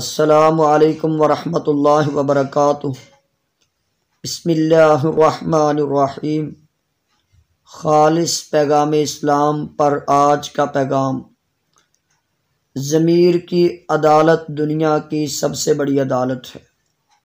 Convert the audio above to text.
السلام علیکم ورحمۃ اللہ وبرکاتہ بسم اللہ الرحمن الرحیم خالص پیغام اسلام پر آج کا پیغام ضمیر کی عدالت دنیا کی سب سے بڑی عدالت ہے